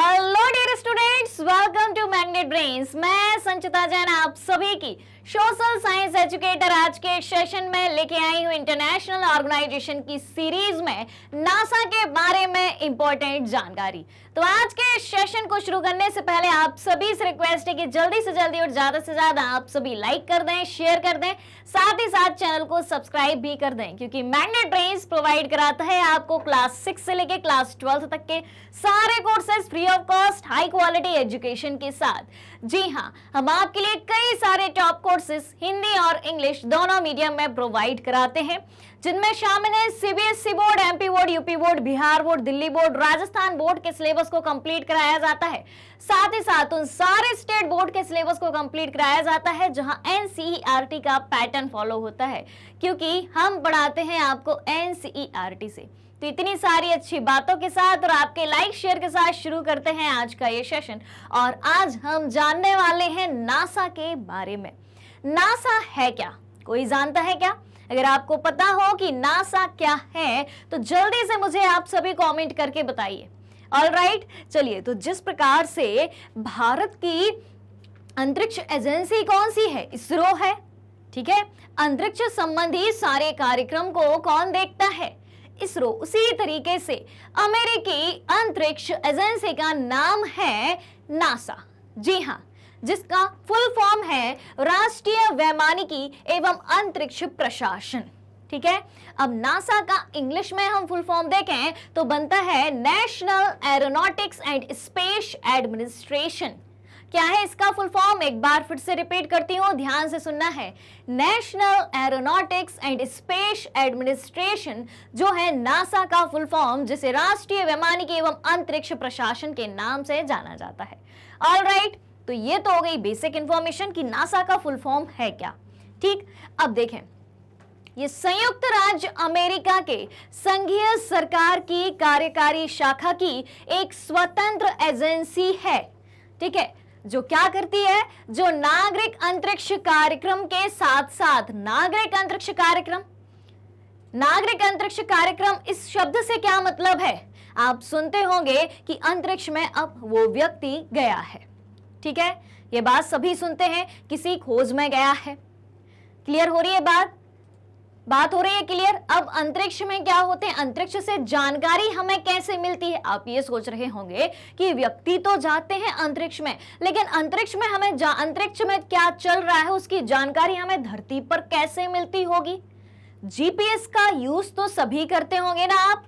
hello dear students welcome to magnet brains मैं संचिता जैन आप सभी की सोशल साइंस एजुकेटर आज के सेशन में लेके आई हूँ इंटरनेशनल ऑर्गेनाइजेशन की सीरीज में नासा के बारे में इंपॉर्टेंट जानकारी तो आज के सेशन को शुरू करने से पहले आप सभी से रिक्वेस्ट है कि जल्दी से जल्दी और ज्यादा से ज्यादा आप सभी लाइक कर दें शेयर कर दें साथ ही साथ चैनल को सब्सक्राइब भी कर दें क्योंकि मैग्नेट ट्रेन प्रोवाइड कराता है आपको क्लास सिक्स से लेकर क्लास ट्वेल्थ तक के सारे courses free of cost high quality education के साथ जी हाँ हम आपके लिए कई सारे टॉप कोर्सेस हिंदी और इंग्लिश दोनों मीडियम में प्रोवाइड कराते हैं जिनमें शामिल है CBSE board MP board UP board Bihar board Delhi board Rajasthan board के सिलेबस को कंप्लीट कराया जाता है साथ ही साथ उन सारे स्टेट बोर्ड के सिलेबस को कंप्लीट कराया जाता है जहां एनसीईआरटी e का पैटर्न फॉलो होता है क्योंकि हम पढ़ाते हैं आपको एनसीईआरटी e से तो इतनी सारी अच्छी बातों के साथ और आपके लाइक शेयर के साथ शुरू करते हैं आज का ये सेशन और आज हम जानने वाले हैं नासा के बारे में नासा है क्या कोई जानता है क्या अगर आपको पता हो कि नासा क्या है तो जल्दी से मुझे आप सभी कमेंट करके बताइए ऑल राइट चलिए तो जिस प्रकार से भारत की अंतरिक्ष एजेंसी कौन सी है इसरो है ठीक है अंतरिक्ष संबंधी सारे कार्यक्रम को कौन देखता है इसरो उसी तरीके से अमेरिकी अंतरिक्ष एजेंसी का नाम है नासा जी हाँ जिसका फुल फॉर्म है राष्ट्रीय वैमानिकी एवं अंतरिक्ष प्रशासन ठीक है अब नासा का इंग्लिश में हम फुल फॉर्म देखें तो बनता है national aeronautics and space administration क्या है इसका फुल फॉर्म एक बार फिर से रिपीट करती हूँ ध्यान से सुनना है national aeronautics and space administration जो है नासा का फुल फॉर्म जिसे राष्ट्रीय वैमानिक एवं अंतरिक्ष प्रशासन के नाम से जाना जाता है ऑल right, तो ये तो हो गई बेसिक इंफॉर्मेशन कि नासा का फुल फॉर्म है क्या ठीक अब देखें ये संयुक्त राज्य अमेरिका के संघीय सरकार की कार्यकारी शाखा की एक स्वतंत्र एजेंसी है ठीक है जो क्या करती है जो नागरिक अंतरिक्ष कार्यक्रम के साथ साथ नागरिक अंतरिक्ष कार्यक्रम नागरिक अंतरिक्ष कार्यक्रम इस शब्द से क्या मतलब है आप सुनते होंगे कि अंतरिक्ष में अब वो व्यक्ति गया है ठीक है ये बात सभी सुनते हैं किसी खोज में गया है क्लियर हो रही है बात बात हो रही है क्लियर अब अंतरिक्ष में क्या होते हैं अंतरिक्ष से जानकारी हमें कैसे मिलती है आप ये सोच रहे होंगे कि व्यक्ति तो जाते हैं अंतरिक्ष में लेकिन अंतरिक्ष में हमें अंतरिक्ष में क्या चल रहा है उसकी जानकारी हमें धरती पर कैसे मिलती होगी जीपीएस का यूज तो सभी करते होंगे ना आप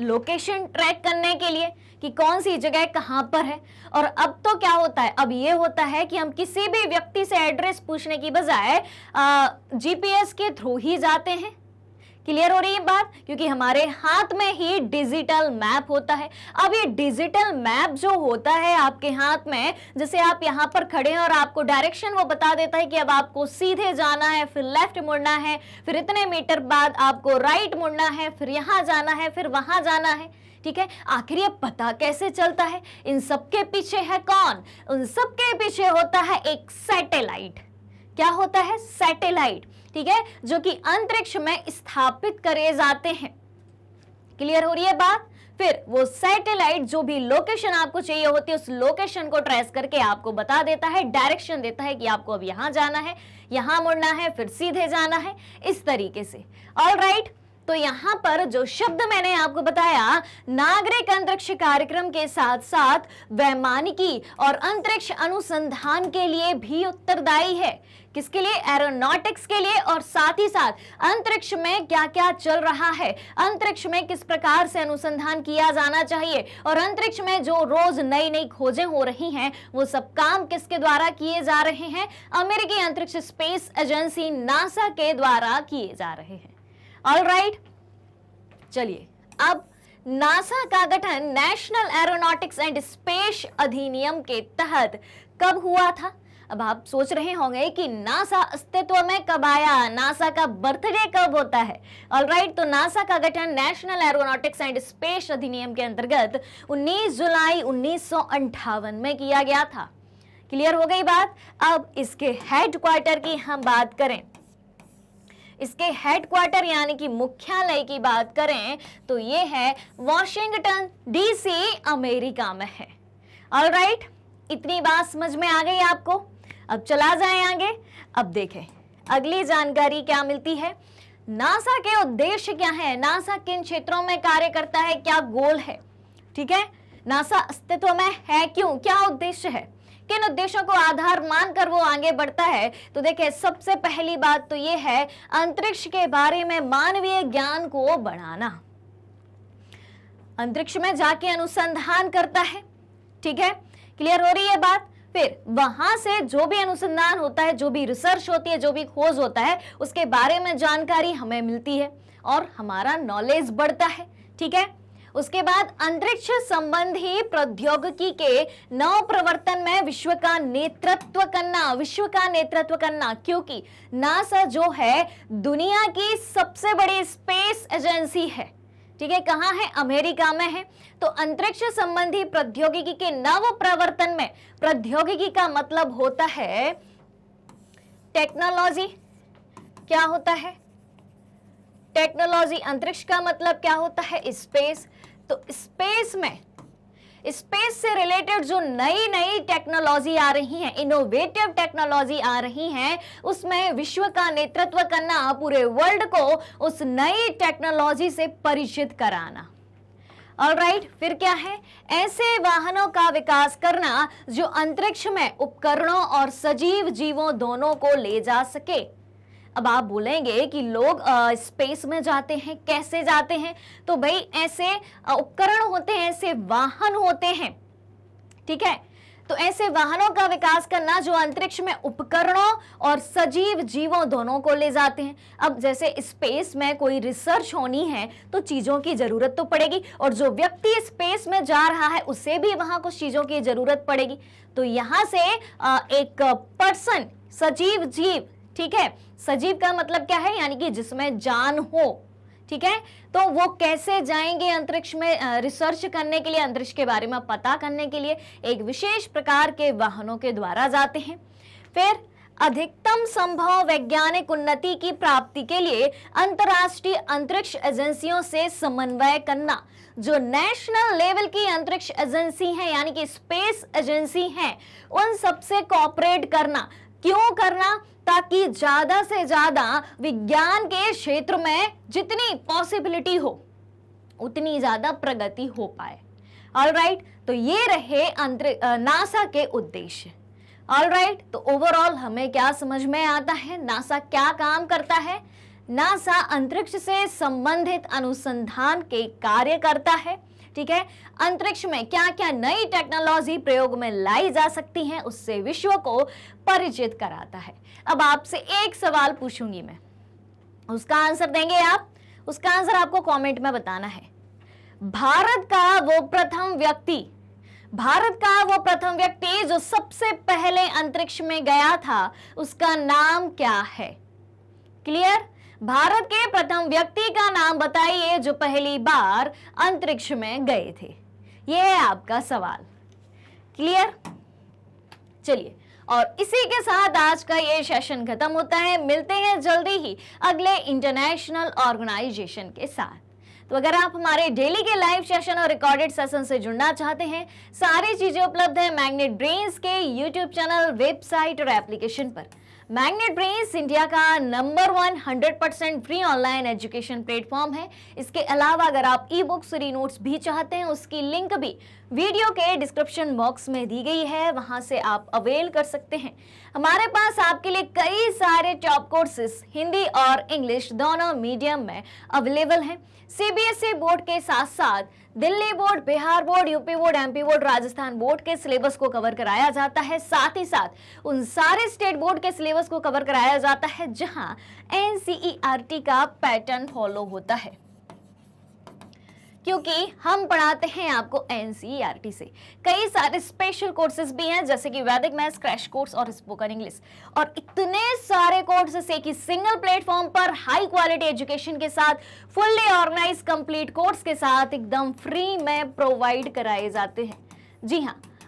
लोकेशन ट्रैक करने के लिए कि कौन सी जगह कहां पर है और अब तो क्या होता है अब ये होता है कि हम किसी भी व्यक्ति से एड्रेस पूछने की बजाय जीपीएस के थ्रू ही जाते हैं क्लियर हो रही है बात क्योंकि हमारे हाथ में ही डिजिटल मैप होता है अब ये डिजिटल मैप जो होता है आपके हाथ में जैसे आप यहां पर खड़े हैं और आपको डायरेक्शन वो बता देता है कि अब आपको सीधे जाना है फिर लेफ्ट मुड़ना है फिर इतने मीटर बाद आपको राइट मुड़ना है फिर यहां जाना है फिर वहां जाना है ठीक है आखिर ये पता कैसे चलता है इन सबके पीछे है कौन उन सबके पीछे होता है एक सैटेलाइट क्या होता है सैटेलाइट ठीक है जो कि अंतरिक्ष में स्थापित करे जाते हैं क्लियर हो रही है बात फिर वो सैटेलाइट जो भी लोकेशन आपको चाहिए होती है उस लोकेशन को ट्रेस करके आपको बता देता है डायरेक्शन देता है कि आपको अब यहां जाना है यहां मुड़ना है फिर सीधे जाना है इस तरीके से ऑल राइट right, तो यहां पर जो शब्द मैंने आपको बताया नागरिक अंतरिक्ष कार्यक्रम के साथ साथ वैमानिकी और अंतरिक्ष अनुसंधान के लिए भी उत्तरदायी है किसके लिए एरोनॉटिक्स के लिए और साथ ही साथ अंतरिक्ष में क्या क्या चल रहा है अंतरिक्ष में किस प्रकार से अनुसंधान किया जाना चाहिए और अंतरिक्ष में जो रोज नई नई खोजें हो रही हैं वो सब काम किसके द्वारा किए जा रहे हैं अमेरिकी अंतरिक्ष स्पेस एजेंसी नासा के द्वारा किए जा रहे हैं ऑल राइट चलिए अब नासा का गठन नेशनल एरोनॉटिक्स एंड स्पेस अधिनियम के तहत कब हुआ था अब आप सोच रहे होंगे कि नासा अस्तित्व में कब आया नासा का बर्थडे कब होता है ऑलराइट right, तो नासा का गठन नेशनल एरोनॉटिक्स एंड स्पेस अधिनियम के अंतर्गत 19 जुलाई उन्नीस में किया गया था क्लियर हो गई बात अब इसके हेडक्वार्टर की हम बात करें इसके हेडक्वार्टर यानी कि मुख्यालय की बात करें तो ये है वॉशिंगटन डीसी अमेरिका में है ऑल राइट इतनी बात समझ में आ गई आपको अब चला जाए आगे अब देखें अगली जानकारी क्या मिलती है नासा के उद्देश्य क्या है नासा किन क्षेत्रों में कार्य करता है क्या गोल है ठीक है नासा अस्तित्व में है क्यों क्या उद्देश्य है किन उद्देश्यों को आधार मानकर वो आगे बढ़ता है तो देखिए सबसे पहली बात तो ये है अंतरिक्ष के बारे में मानवीय ज्ञान को बढ़ाना अंतरिक्ष में जाके अनुसंधान करता है ठीक है क्लियर हो रही है बात फिर वहां से जो भी अनुसंधान होता है जो भी रिसर्च होती है जो भी खोज होता है उसके बारे में जानकारी हमें मिलती है और हमारा नॉलेज बढ़ता है ठीक है उसके बाद अंतरिक्ष संबंधी प्रौद्योगिकी के नव प्रवर्तन में विश्व का नेतृत्व करना विश्व का नेतृत्व करना क्योंकि नासा जो है दुनिया की सबसे बड़ी स्पेस एजेंसी है ठीक है कहाँ है अमेरिका में है तो अंतरिक्ष संबंधी प्रौद्योगिकी के नव प्रवर्तन में प्रौद्योगिकी का मतलब होता है टेक्नोलॉजी क्या होता है टेक्नोलॉजी अंतरिक्ष का मतलब क्या होता है स्पेस तो स्पेस में स्पेस से रिलेटेड जो नई नई टेक्नोलॉजी आ रही हैं इनोवेटिव टेक्नोलॉजी आ रही हैं उसमें विश्व का नेतृत्व करना पूरे वर्ल्ड को उस नई टेक्नोलॉजी से परिचित कराना ऑल राइट right, फिर क्या है ऐसे वाहनों का विकास करना जो अंतरिक्ष में उपकरणों और सजीव जीवों दोनों को ले जा सके अब आप बोलेंगे कि लोग आ, स्पेस में जाते हैं कैसे जाते हैं तो भाई ऐसे उपकरण होते हैं ऐसे वाहन होते हैं ठीक है तो ऐसे वाहनों का विकास करना जो अंतरिक्ष में उपकरणों और सजीव जीवों दोनों को ले जाते हैं अब जैसे स्पेस में कोई रिसर्च होनी है तो चीज़ों की ज़रूरत तो पड़ेगी और जो व्यक्ति स्पेस में जा रहा है उसे भी वहां कुछ चीज़ों की ज़रूरत पड़ेगी तो यहां से एक पर्सन सजीव जीव ठीक है सजीव का मतलब क्या है यानी कि जिसमें जान हो ठीक है तो वो कैसे जाएंगे अंतरिक्ष में रिसर्च करने के लिए अंतरिक्ष के बारे में पता करने के लिए एक विशेष प्रकार के वाहनों के द्वारा जाते हैं फिर अधिकतम संभव वैज्ञानिक उन्नति की प्राप्ति के लिए अंतरराष्ट्रीय अंतरिक्ष एजेंसियों से समन्वय करना जो नेशनल लेवल की अंतरिक्ष एजेंसी है यानी कि स्पेस एजेंसी है उन सबसे कॉपरेट करना क्यों करना ताकि ज्यादा से ज्यादा विज्ञान के क्षेत्र में जितनी पॉसिबिलिटी हो उतनी ज्यादा प्रगति हो पाए ऑल right, तो ये रहे अंतर नासा के उद्देश्य ऑल right, तो ओवरऑल हमें क्या समझ में आता है नासा क्या काम करता है नासा अंतरिक्ष से संबंधित अनुसंधान के कार्य करता है ठीक है अंतरिक्ष में क्या क्या नई टेक्नोलॉजी प्रयोग में लाई जा सकती है उससे विश्व को परिचित कराता है अब आपसे एक सवाल पूछूंगी मैं उसका आंसर देंगे आप उसका आंसर आपको कमेंट में बताना है भारत का वो प्रथम व्यक्ति भारत का वो प्रथम व्यक्ति जो सबसे पहले अंतरिक्ष में गया था उसका नाम क्या है क्लियर भारत के प्रथम व्यक्ति का नाम बताइए जो पहली बार अंतरिक्ष में गए थे यह है आपका सवाल क्लियर चलिए और इसी के साथ आज का ये सेशन खत्म होता है मिलते हैं जल्दी ही अगले इंटरनेशनल ऑर्गेनाइजेशन के साथ तो अगर आप हमारे डेली के लाइव सेशन और रिकॉर्डेड सेशन से जुड़ना चाहते हैं सारी चीजें उपलब्ध है मैग्नेट ब्रेन्स के यूट्यूब चैनल वेबसाइट और एप्लीकेशन पर मैग्नेट ब्रेन्स इंडिया का number one hundred percent free online education platform है इसके अलावा अगर आप ई बुक्स री नोट्स भी चाहते हैं उसकी लिंक भी वीडियो के डिस्क्रिप्शन बॉक्स में दी गई है वहां से आप अवेल कर सकते हैं हमारे पास आपके लिए कई सारे टॉप कोर्सेस हिंदी और इंग्लिश दोनों मीडियम में अवेलेबल हैं सीबीएसई बोर्ड e के साथ साथ Delhi board Bihar board UP board MP board Rajasthan board के सिलेबस को कवर कराया जाता है साथ ही साथ उन सारे स्टेट बोर्ड के सिलेबस को कवर कराया जाता है जहां एनसीईआरटी e का पैटर्न फॉलो होता है क्योंकि हम पढ़ाते हैं आपको एन e से कई सारे स्पेशल कोर्सेज भी हैं जैसे कि वैदिक मैथ्स क्रैश कोर्स और स्पोकन इंग्लिश और इतने सारे कोर्सेस एक ही सिंगल प्लेटफॉर्म पर हाई क्वालिटी एजुकेशन के साथ फुल्ली ऑर्गेनाइज कंप्लीट कोर्स के साथ एकदम फ्री में प्रोवाइड कराए जाते हैं जी हाँ